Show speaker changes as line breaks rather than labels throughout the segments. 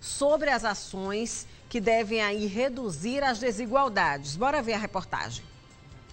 sobre as ações que devem aí reduzir as desigualdades. Bora ver a reportagem.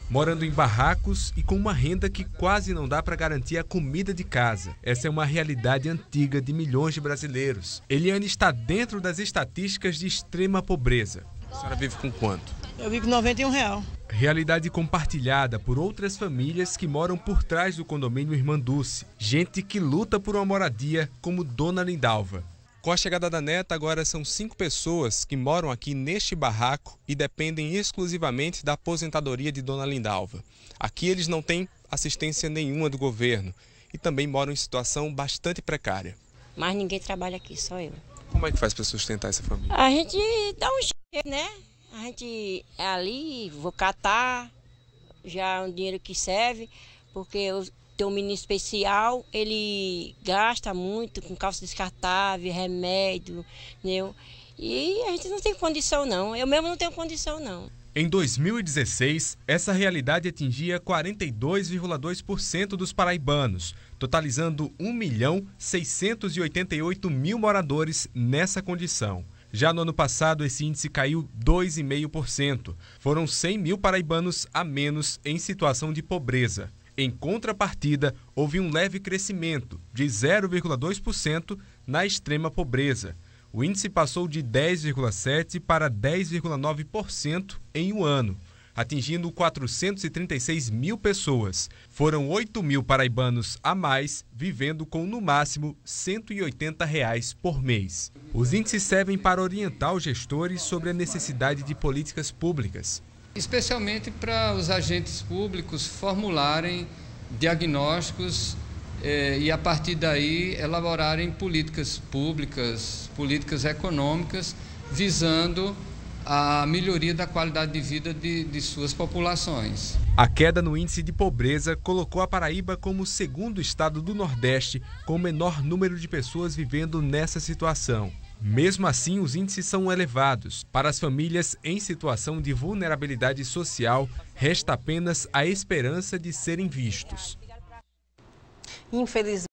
Morando em barracos e com uma renda que quase não dá para garantir a comida de casa. Essa é uma realidade antiga de milhões de brasileiros. Eliane está dentro das estatísticas de extrema pobreza. A senhora vive com quanto?
Eu vivo com 91
real. Realidade compartilhada por outras famílias que moram por trás do condomínio Irmã Dulce. Gente que luta por uma moradia como Dona Lindalva. Com a chegada da neta, agora são cinco pessoas que moram aqui neste barraco e dependem exclusivamente da aposentadoria de Dona Lindalva. Aqui eles não têm assistência nenhuma do governo e também moram em situação bastante precária.
Mas ninguém trabalha aqui, só eu.
Como é que faz para sustentar essa família?
A gente dá um jeito, né? A gente é ali, vou catar, já é um dinheiro que serve, porque os tem um menino especial, ele gasta muito com calça descartável, remédio, entendeu? E a gente não tem condição, não. Eu mesmo não tenho condição, não.
Em 2016, essa realidade atingia 42,2% dos paraibanos, totalizando 1 milhão 688 mil moradores nessa condição. Já no ano passado, esse índice caiu 2,5%. Foram 100 mil paraibanos a menos em situação de pobreza. Em contrapartida, houve um leve crescimento de 0,2% na extrema pobreza. O índice passou de 10,7% para 10,9% em um ano, atingindo 436 mil pessoas. Foram 8 mil paraibanos a mais, vivendo com no máximo 180 reais por mês. Os índices servem para orientar os gestores sobre a necessidade de políticas públicas
especialmente para os agentes públicos formularem diagnósticos eh, e, a partir daí, elaborarem políticas públicas, políticas econômicas, visando a melhoria da qualidade de vida de, de, suas populações. A queda no índice de pobreza colocou a Paraíba como o
segundo estado do Nordeste com o menor número de pessoas vivendo nessa situação. Mesmo assim, os índices são elevados. Para as famílias em situação de vulnerabilidade social, resta apenas a esperança de serem vistos. Infelizmente,